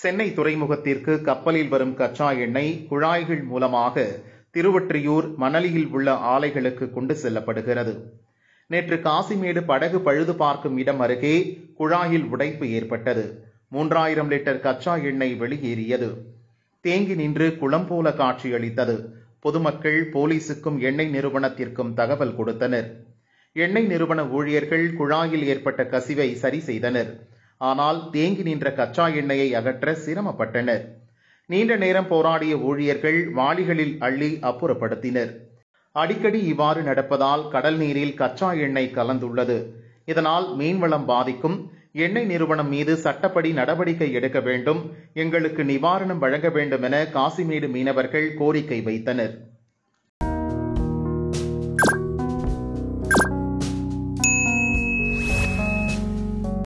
சென்னை துறைமுகத்திற்கு கப்பலில் வரும் கச்சா எண்ணெய் குழாய்கள் மூலமாக திருவொற்றியூர் மணலியில் உள்ள ஆலைகளுக்கு கொண்டு செல்லப்படுகிறது நேற்று காசிமேடு படகு பழுது பார்க்கும் இடம் அருகே குழாயில் உடைப்பு ஏற்பட்டது மூன்றாயிரம் லிட்டர் கச்சா எண்ணெய் வெளியேறியது தேங்கி நின்று குளம் போல காட்சியளித்தது பொதுமக்கள் போலீசுக்கும் எண்ணெய் நிறுவனத்திற்கும் தகவல் கொடுத்தனர் எண்ணெய் நிறுவன ஊழியர்கள் குழாயில் ஏற்பட்ட கசிவை சரி செய்தனர் ஆனால் தேங்கி நின்ற கச்சா எண்ணெயை அகற்ற சிரமப்பட்டனர் நீண்ட நேரம் போராடிய ஊழியர்கள் வாளிகளில் அள்ளி அப்புறப்படுத்தினர் அடிக்கடி இவ்வாறு நடப்பதால் கடல் நீரில் கச்சா எண்ணெய் கலந்துள்ளது இதனால் மீன்வளம் பாதிக்கும் எண்ணெய் நிறுவனம் மீது சட்டப்படி நடவடிக்கை எடுக்க வேண்டும் எங்களுக்கு நிவாரணம் வழங்க வேண்டும் என காசிமேடு மீனவர்கள் கோரிக்கை வைத்தனர்